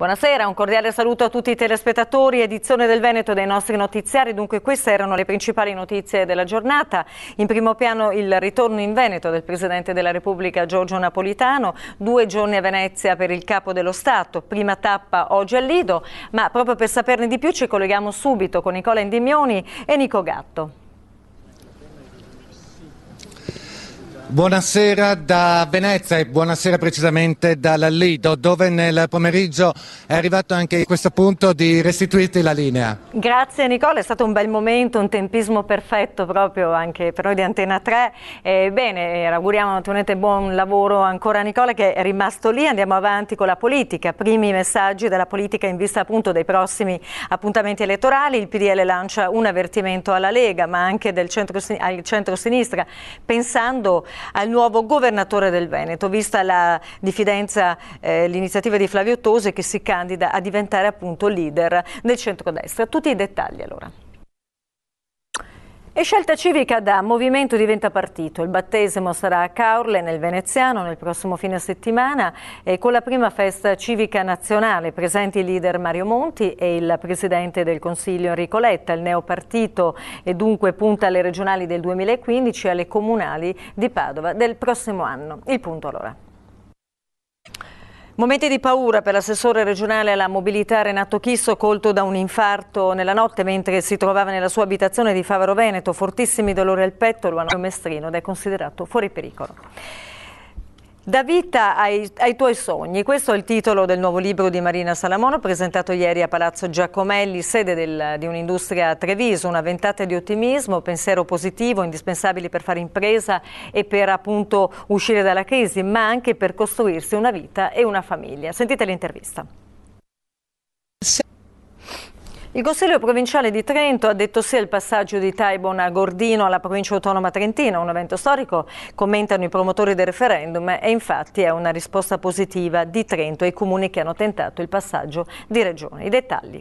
Buonasera, un cordiale saluto a tutti i telespettatori, edizione del Veneto dei nostri notiziari, dunque queste erano le principali notizie della giornata, in primo piano il ritorno in Veneto del Presidente della Repubblica Giorgio Napolitano, due giorni a Venezia per il Capo dello Stato, prima tappa oggi a Lido, ma proprio per saperne di più ci colleghiamo subito con Nicola Indimioni e Nico Gatto. Buonasera da Venezia e buonasera precisamente dalla Lido, dove nel pomeriggio è arrivato anche questo punto di restituirti la linea. Grazie Nicola, è stato un bel momento, un tempismo perfetto proprio anche per noi di Antena 3. E bene, auguriamo naturalmente buon lavoro ancora a Nicola che è rimasto lì, andiamo avanti con la politica. Primi messaggi della politica in vista appunto dei prossimi appuntamenti elettorali. Il PDL lancia un avvertimento alla Lega ma anche centro, al centro-sinistra pensando al nuovo governatore del Veneto, vista la diffidenza, eh, l'iniziativa di Flavio Tose che si candida a diventare appunto leader del centrodestra. Tutti i dettagli allora. E scelta civica da Movimento diventa partito. Il battesimo sarà a Caorle nel Veneziano nel prossimo fine settimana e con la prima festa civica nazionale presenti il leader Mario Monti e il presidente del Consiglio Enrico Letta. Il neopartito e dunque punta alle regionali del 2015 e alle comunali di Padova del prossimo anno. Il punto allora. Momenti di paura per l'assessore regionale alla mobilità Renato Chisso colto da un infarto nella notte mentre si trovava nella sua abitazione di Favaro Veneto. Fortissimi dolori al petto lo hanno mestrino ed è considerato fuori pericolo. Da vita ai, ai, tuoi sogni, questo è il titolo del nuovo libro di Marina Salamono presentato ieri a Palazzo Giacomelli, sede del, di un'industria a Treviso, una ventata di ottimismo, pensiero positivo, indispensabili per fare impresa e per appunto uscire dalla crisi, ma anche per costruirsi una vita e una famiglia. Sentite l'intervista. Il Consiglio provinciale di Trento ha detto sì al passaggio di Taibon a Gordino alla provincia autonoma trentina, un evento storico, commentano i promotori del referendum e infatti è una risposta positiva di Trento ai comuni che hanno tentato il passaggio di regione. I dettagli.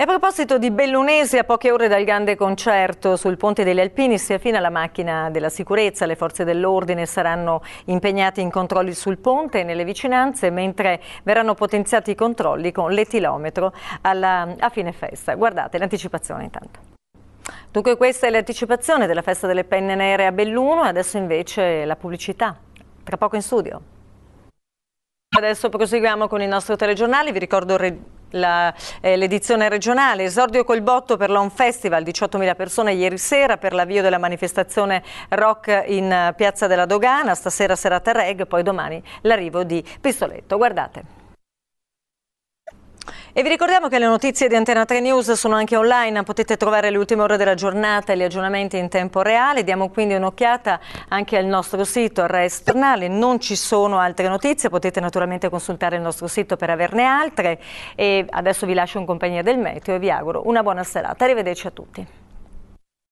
E a proposito di Bellunesi, a poche ore dal grande concerto sul Ponte degli Alpini si affina la macchina della sicurezza, le forze dell'ordine saranno impegnate in controlli sul ponte e nelle vicinanze, mentre verranno potenziati i controlli con l'etilometro alla, a fine festa. Guardate l'anticipazione intanto. Dunque questa è l'anticipazione della festa delle penne nere a Belluno e adesso invece la pubblicità. Tra poco in studio. Adesso proseguiamo con il nostro telegiornale, vi ricordo... Eh, l'edizione eh, regionale, esordio col botto per l'On Festival, 18.000 persone ieri sera per l'avvio della manifestazione rock in eh, Piazza della Dogana, stasera serata reg, poi domani l'arrivo di Pistoletto. Guardate. E vi ricordiamo che le notizie di Antena 3 News sono anche online, potete trovare le ultime ore della giornata e gli aggiornamenti in tempo reale. Diamo quindi un'occhiata anche al nostro sito, al Res Non ci sono altre notizie, potete naturalmente consultare il nostro sito per averne altre. E adesso vi lascio in compagnia del meteo e vi auguro una buona serata. Arrivederci a tutti.